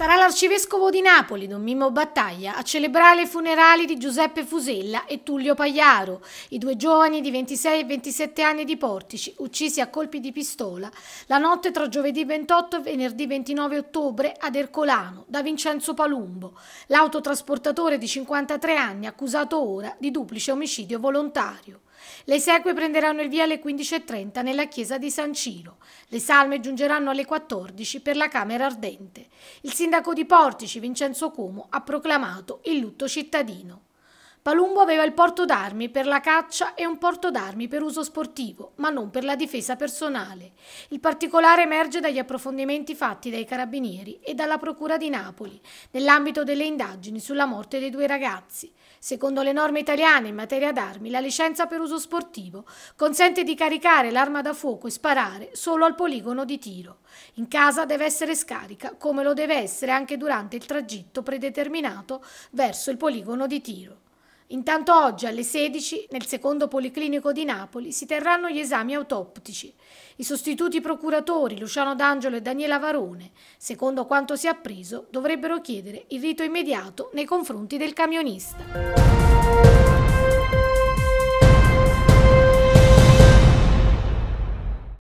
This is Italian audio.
Sarà l'arcivescovo di Napoli, Don Mimmo Battaglia, a celebrare i funerali di Giuseppe Fusella e Tullio Pagliaro, i due giovani di 26 e 27 anni di Portici, uccisi a colpi di pistola la notte tra giovedì 28 e venerdì 29 ottobre ad Ercolano, da Vincenzo Palumbo, l'autotrasportatore di 53 anni accusato ora di duplice omicidio volontario. Le seque prenderanno il via alle 15.30 nella chiesa di San Ciro. Le salme giungeranno alle 14 per la Camera Ardente. Il sindaco di Portici, Vincenzo Cuomo, ha proclamato il lutto cittadino. Palumbo aveva il porto d'armi per la caccia e un porto d'armi per uso sportivo, ma non per la difesa personale. Il particolare emerge dagli approfondimenti fatti dai carabinieri e dalla Procura di Napoli nell'ambito delle indagini sulla morte dei due ragazzi. Secondo le norme italiane in materia d'armi, la licenza per uso sportivo consente di caricare l'arma da fuoco e sparare solo al poligono di tiro. In casa deve essere scarica, come lo deve essere anche durante il tragitto predeterminato verso il poligono di tiro. Intanto oggi alle 16 nel secondo Policlinico di Napoli si terranno gli esami autoptici. I sostituti procuratori Luciano D'Angelo e Daniela Varone, secondo quanto si è appreso, dovrebbero chiedere il rito immediato nei confronti del camionista.